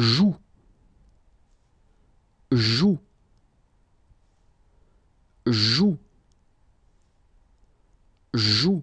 joue, joue, joue, joue.